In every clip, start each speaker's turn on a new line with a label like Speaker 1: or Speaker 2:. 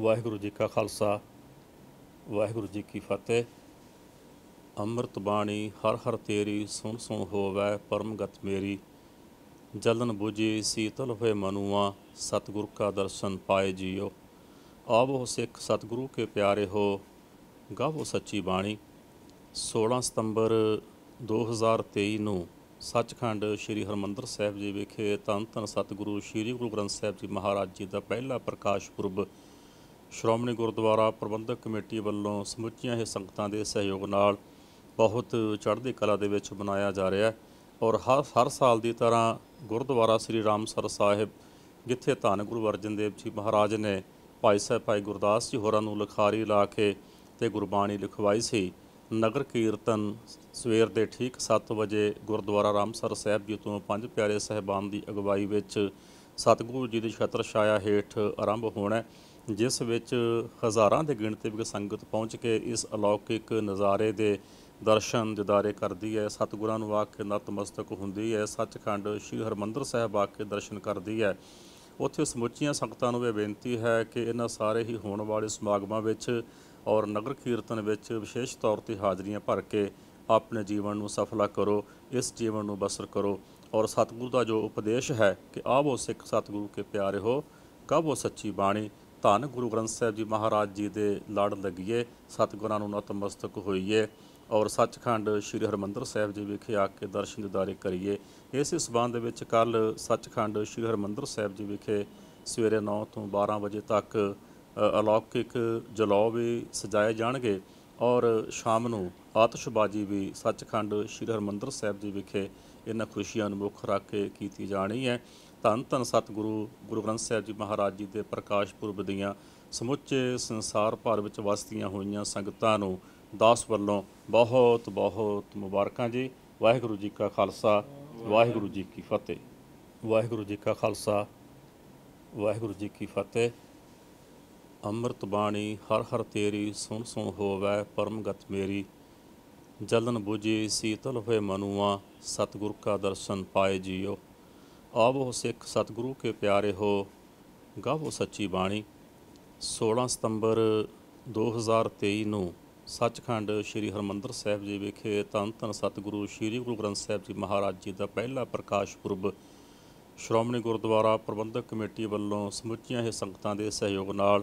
Speaker 1: ਵਾਹਿਗੁਰੂ ਜੀ ਕਾ ਖਾਲਸਾ ਵਾਹਿਗੁਰੂ ਜੀ ਕੀ ਫਤਿਹ ਅੰਮ੍ਰਿਤ ਬਾਣੀ ਹਰ ਹਰ ਤੇਰੀ ਸੁਣ ਸੁਣ ਹੋਵੈ ਪਰਮ ਗਤ ਮੇਰੀ ਜਲਨ ਬੁਝੀ ਸੀਤਲ ਹੋਏ ਮਨੁਆ ਸਤਿਗੁਰ ਕਾ ਦਰਸ਼ਨ ਪਾਏ ਜੀਓ ਆਵੋ ਸਿੱਖ ਸਤਿਗੁਰੂ ਕੇ ਪਿਆਰੇ ਹੋ ਗਾਵੋ ਸੱਚੀ ਬਾਣੀ 16 ਸਤੰਬਰ 2023 ਨੂੰ ਸੱਚਖੰਡ ਸ੍ਰੀ ਹਰਮੰਦਰ ਸਾਹਿਬ ਜੀ ਵਿਖੇ ਤਨ ਤਨ ਸਤਿਗੁਰੂ ਸ੍ਰੀ ਗੁਰੂ ਗ੍ਰੰਥ ਸਾਹਿਬ ਜੀ ਮਹਾਰਾਜ ਜੀ ਦਾ ਪਹਿਲਾ ਪ੍ਰਕਾਸ਼ ਪੁਰਬ ਸ਼੍ਰੋਮਣੀ ਗੁਰਦੁਆਰਾ ਪ੍ਰਬੰਧਕ ਕਮੇਟੀ ਵੱਲੋਂ ਸਮੁੱਚੀਆਂ ਇਹ ਸੰਗਤਾਂ ਦੇ ਸਹਿਯੋਗ ਨਾਲ ਬਹੁਤ ਚੜ੍ਹਦੀ ਕਲਾ ਦੇ ਵਿੱਚ ਬਣਾਇਆ ਜਾ ਰਿਹਾ ਹੈ ਔਰ ਹਰ ਹਰ ਸਾਲ ਦੀ ਤਰ੍ਹਾਂ ਗੁਰਦੁਆਰਾ ਸ੍ਰੀ ਰਾਮਸਰ ਸਾਹਿਬ ਜਿੱਥੇ ਧੰਨ ਗੁਰੂ ਅਰਜਨ ਦੇਵ ਜੀ ਮਹਾਰਾਜ ਨੇ ਭਾਈ ਸਾਹਿਬ ਭਾਈ ਗੁਰਦਾਸ ਜੀ ਹੋਰਾਂ ਨੂੰ ਲਖਾਰੀ ਲਾ ਕੇ ਤੇ ਗੁਰਬਾਣੀ ਲਿਖਵਾਈ ਸੀ ਨਗਰ ਕੀਰਤਨ ਸਵੇਰ ਦੇ ਠੀਕ 7 ਵਜੇ ਗੁਰਦੁਆਰਾ ਰਾਮਸਰ ਸਾਹਿਬ ਜੀ ਤੋਂ ਪੰਜ ਪਿਆਰੇ ਸਹਿਬਾਨ ਦੀ ਅਗਵਾਈ ਵਿੱਚ ਸਤਗੁਰੂ ਜੀ ਦੇ ਛਤਰ ਛਾਇਆ ਹੇਠ ਆਰੰਭ ਹੋਣਾ ਜਿਸ ਵਿੱਚ ਹਜ਼ਾਰਾਂ ਦੇ ਗਿਣਤੀ ਵਿੱਚ ਸੰਗਤ ਪਹੁੰਚ ਕੇ ਇਸ ਅਲੌਕਿਕ ਨਜ਼ਾਰੇ ਦੇ ਦਰਸ਼ਨ ਦਿਦਾਰੇ ਕਰਦੀ ਹੈ ਸਤਿਗੁਰਾਂ ਨੂੰ ਆ ਕੇ ਨਤਮਸਤਕ ਹੁੰਦੀ ਹੈ ਸੱਚਖੰਡ ਸ੍ਰੀ ਹਰਮੰਦਰ ਸਾਹਿਬ ਆ ਕੇ ਦਰਸ਼ਨ ਕਰਦੀ ਹੈ ਉੱਥੇ ਸਮੁੱਚੀਆਂ ਸੰਗਤਾਂ ਨੂੰ ਇਹ ਬੇਨਤੀ ਹੈ ਕਿ ਇਹਨਾਂ ਸਾਰੇ ਹੀ ਹੋਣ ਵਾਲੇ ਸਮਾਗਮਾਂ ਵਿੱਚ ਔਰ ਨਗਰ ਕੀਰਤਨ ਵਿੱਚ ਵਿਸ਼ੇਸ਼ ਤੌਰ ਤੇ ਹਾਜ਼ਰੀਆਂ ਭਰ ਕੇ ਆਪਣੇ ਜੀਵਨ ਨੂੰ ਸਫਲਾ ਕਰੋ ਇਸ ਜੀਵਨ ਨੂੰ ਬਸਰ ਕਰੋ ਔਰ ਸਤਿਗੁਰੂ ਦਾ ਜੋ ਉਪਦੇਸ਼ ਹੈ ਕਿ ਆਵੋ ਸਿੱਖ ਸਤਿਗੁਰੂ ਕੇ ਪਿਆਰੇ ਹੋ ਕਬੋ ਸੱਚੀ ਬਾਣੀ ਧੰਨ ਗੁਰੂ ਗ੍ਰੰਥ ਸਾਹਿਬ ਜੀ ਮਹਾਰਾਜ ਜੀ ਦੇ ਲੜ ਲੱਗੀਏ ਸਤਿਗੁਰਾਂ ਨੂੰ ਨਤਮਸਤਕ ਹੋਈਏ ਔਰ ਸੱਚਖੰਡ ਸ੍ਰੀ ਹਰਮੰਦਰ ਸਾਹਿਬ ਜੀ ਵਿਖੇ ਆ ਕੇ ਦਰਸ਼ਨ ਦਿਦਾਰੇ ਕਰੀਏ ਇਸੇ ਸਬੰਧ ਵਿੱਚ ਕੱਲ ਸੱਚਖੰਡ ਸ੍ਰੀ ਹਰਮੰਦਰ ਸਾਹਿਬ ਜੀ ਵਿਖੇ ਸਵੇਰੇ 9 ਤੋਂ 12 ਵਜੇ ਤੱਕ ਅਲੌਕਿਕ ਜਲੌ ਵੀ ਸਜਾਏ ਜਾਣਗੇ ਔਰ ਸ਼ਾਮ ਨੂੰ ਆਤਿਸ਼ਬਾਜ਼ੀ ਵੀ ਸੱਚਖੰਡ ਸ੍ਰੀ ਹਰਮੰਦਰ ਸਾਹਿਬ ਜੀ ਵਿਖੇ ਇਹਨਾਂ ਖੁਸ਼ੀਆਂ ਨੂੰ ਮੁੱਖ ਰੱਖ ਕੇ ਕੀਤੀ ਜਾਣੀ ਹੈ ਧੰਨ ਧੰਨ ਸਤਿਗੁਰੂ ਗੁਰੂ ਗ੍ਰੰਥ ਸਾਹਿਬ ਜੀ ਮਹਾਰਾਜ ਜੀ ਦੇ ਪ੍ਰਕਾਸ਼ ਪੁਰਬ ਦੀਆਂ ਸਮੁੱਚੇ ਸੰਸਾਰ ਭਰ ਵਿੱਚ ਵਸਤੀਆਂ ਹੋਈਆਂ ਸੰਗਤਾਂ ਨੂੰ ਦਾਸ ਵੱਲੋਂ ਬਹੁਤ ਬਹੁਤ ਮੁਬਾਰਕਾਂ ਜੀ ਵਾਹਿਗੁਰੂ ਜੀ ਕਾ ਖਾਲਸਾ ਵਾਹਿਗੁਰੂ ਜੀ ਕੀ ਫਤਿਹ ਵਾਹਿਗੁਰੂ ਜੀ ਕਾ ਖਾਲਸਾ ਵਾਹਿਗੁਰੂ ਜੀ ਕੀ ਫਤਿਹ ਅੰਮ੍ਰਿਤ ਬਾਣੀ ਹਰ ਹਰ ਤੇਰੀ ਸੁਣ ਸੁਣ ਹੋਵੇ ਪਰਮਗਤ ਮੇਰੀ ਜਲਨ ਬੁਝੇ ਸੀਤਲ ਹੋਏ ਮਨੁਆ ਸਤਿਗੁਰ ਕਾ ਦਰਸ਼ਨ ਪਾਏ ਜੀਓ ਆਵੋ ਸਿੱਖ ਸਤਿਗੁਰੂ ਕੇ ਪਿਆਰੇ ਹੋ ਗਾਵੋ ਸੱਚੀ ਬਾਣੀ 16 ਸਤੰਬਰ 2023 ਨੂੰ ਸੱਚਖੰਡ ਸ੍ਰੀ ਹਰਮੰਦਰ ਸਾਹਿਬ ਜੀ ਵਿਖੇ ਤਨ ਤਨ ਸਤਿਗੁਰੂ ਸ੍ਰੀ ਗੁਰੂ ਗ੍ਰੰਥ ਸਾਹਿਬ ਜੀ ਮਹਾਰਾਜ ਜੀ ਦਾ ਪਹਿਲਾ ਪ੍ਰਕਾਸ਼ ਪੁਰਬ ਸ਼੍ਰੋਮਣੀ ਗੁਰਦੁਆਰਾ ਪ੍ਰਬੰਧਕ ਕਮੇਟੀ ਵੱਲੋਂ ਸਮੁੱਚੀਆਂ ਇਹ ਸੰਗਤਾਂ ਦੇ ਸਹਿਯੋਗ ਨਾਲ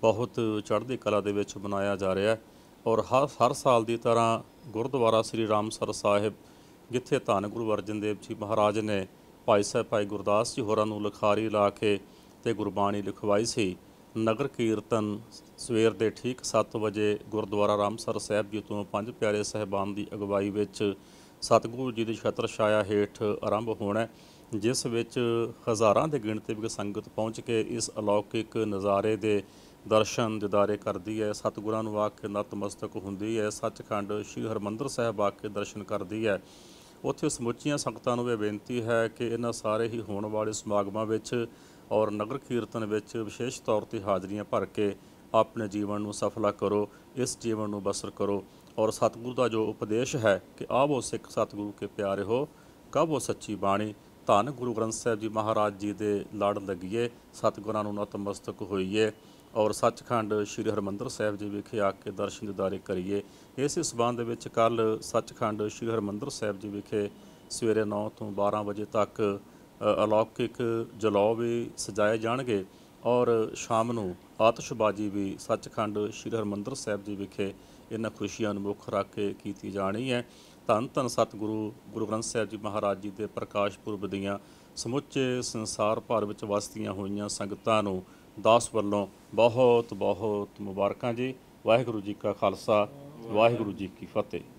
Speaker 1: ਬਹੁਤ ਚੜ੍ਹਦੀ ਕਲਾ ਦੇ ਵਿੱਚ ਬਣਾਇਆ ਜਾ ਰਿਹਾ ਹੈ ਔਰ ਹਰ ਹਰ ਸਾਲ ਦੀ ਤਰ੍ਹਾਂ ਗੁਰਦੁਆਰਾ ਸ੍ਰੀ ਰਾਮਸਰ ਸਾਹਿਬ ਜਿੱਥੇ ਧੰਨ ਗੁਰੂ ਅਰਜਨ ਦੇਵ ਜੀ ਮਹਾਰਾਜ ਨੇ ਭਾਈ ਸਾਹਿਬ ਭਾਈ ਗੁਰਦਾਸ ਜੀ ਹੋਰਾਂ ਨੂੰ ਲਖਾਰੀ ਲਾ ਕੇ ਤੇ ਗੁਰਬਾਣੀ ਲਿਖਵਾਈ ਸੀ ਨਗਰ ਕੀਰਤਨ ਸਵੇਰ ਦੇ ਠੀਕ 7 ਵਜੇ ਗੁਰਦੁਆਰਾ ਰਾਮਸਰ ਸਾਹਿਬ ਜੀ ਤੋਂ ਪੰਜ ਪਿਆਰੇ ਸਹਿਬਾਨ ਦੀ ਅਗਵਾਈ ਵਿੱਚ ਸਤਗੁਰੂ ਜੀ ਦੀ ਛਤਰ ਛਾਇਆ ਹੇਠ ਆਰੰਭ ਹੋਣਾ ਜਿਸ ਵਿੱਚ ਹਜ਼ਾਰਾਂ ਦੇ ਗਿਣਤੀ ਵਿੱਚ ਸੰਗਤ ਪਹੁੰਚ ਕੇ ਇਸ ਅਲੌਕਿਕ ਨਜ਼ਾਰੇ ਦੇ ਦਰਸ਼ਨ ਦਿਦਾਰੇ ਕਰਦੀ ਹੈ ਸਤਗੁਰਾਂ ਨੂੰ ਆ ਕੇ ਨਤਮਸਤਕ ਹੁੰਦੀ ਹੈ ਸੱਚਖੰਡ ਸ੍ਰੀ ਹਰਮੰਦਰ ਸਾਹਿਬ ਆ ਕੇ ਦਰਸ਼ਨ ਕਰਦੀ ਹੈ ਉੱਥੇ ਸਮੁੱਚੀਆਂ ਸੰਗਤਾਂ ਨੂੰ ਇਹ ਬੇਨਤੀ ਹੈ ਕਿ ਇਹਨਾਂ ਸਾਰੇ ਹੀ ਹੋਣ ਵਾਲੇ ਸਮਾਗਮਾਂ ਵਿੱਚ ਔਰ ਨਗਰ ਕੀਰਤਨ ਵਿੱਚ ਵਿਸ਼ੇਸ਼ ਤੌਰ ਤੇ ਹਾਜ਼ਰੀਆਂ ਭਰ ਕੇ ਆਪਣੇ ਜੀਵਨ ਨੂੰ ਸਫਲਾ ਕਰੋ ਇਸ ਜੀਵਨ ਨੂੰ ਬਸਰ ਕਰੋ ਔਰ ਸਤਿਗੁਰੂ ਦਾ ਜੋ ਉਪਦੇਸ਼ ਹੈ ਕਿ ਆਵੋ ਸਿੱਖ ਸਤਿਗੁਰੂ ਕੇ ਪਿਆਰੇ ਹੋ ਕਬੋ ਸੱਚੀ ਬਾਣੀ ਧੰਨ ਗੁਰੂ ਗ੍ਰੰਥ ਸਾਹਿਬ ਜੀ ਮਹਾਰਾਜ ਜੀ ਦੇ ਲੜ ਲੱਗੀਏ ਸਤਿਗੁਰਾਂ ਨੂੰ ਨਤਮਸਤਕ ਹੋਈਏ ਔਰ ਸੱਚਖੰਡ ਸ੍ਰੀ ਹਰਮੰਦਰ ਸਾਹਿਬ ਜੀ ਵਿਖੇ ਆ ਕੇ ਦਰਸ਼ਨ ਦਿਦਾਰੇ ਕਰੀਏ ਇਸੇ ਸਬੰਧ ਵਿੱਚ ਕੱਲ ਸੱਚਖੰਡ ਸ੍ਰੀ ਹਰਮੰਦਰ ਸਾਹਿਬ ਜੀ ਵਿਖੇ ਸਵੇਰੇ 9 ਤੋਂ 12 ਵਜੇ ਤੱਕ ਅਲੌਕਿਕ ਜਲੌ ਵੀ ਸਜਾਏ ਜਾਣਗੇ ਔਰ ਸ਼ਾਮ ਨੂੰ ਆਤਿਸ਼ਬਾਜ਼ੀ ਵੀ ਸੱਚਖੰਡ ਸ੍ਰੀ ਹਰਮੰਦਰ ਸਾਹਿਬ ਜੀ ਵਿਖੇ ਇਹਨਾਂ ਖੁਸ਼ੀਆਂ ਨੂੰ ਮੁੱਖ ਰੱਖ ਕੇ ਕੀਤੀ ਜਾਣੀ ਹੈ ਧੰਨ ਧੰਨ ਸਤਿਗੁਰੂ ਗੁਰੂ ਗ੍ਰੰਥ ਸਾਹਿਬ ਜੀ ਮਹਾਰਾਜ ਜੀ ਦੇ ਪ੍ਰਕਾਸ਼ ਪੁਰਬ ਦੀਆਂ ਸਮੁੱਚੇ ਸੰਸਾਰ ਭਰ ਵਿੱਚ ਵਸਦੀਆਂ ਹੋਈਆਂ ਸੰਗਤਾਂ ਨੂੰ ਦਾਸ ਵੱਲੋਂ ਬਹੁਤ ਬਹੁਤ ਮੁਬਾਰਕਾਂ ਜੀ ਵਾਹਿਗੁਰੂ ਜੀ ਕਾ ਖਾਲਸਾ ਵਾਹਿਗੁਰੂ ਜੀ ਕੀ ਫਤਿਹ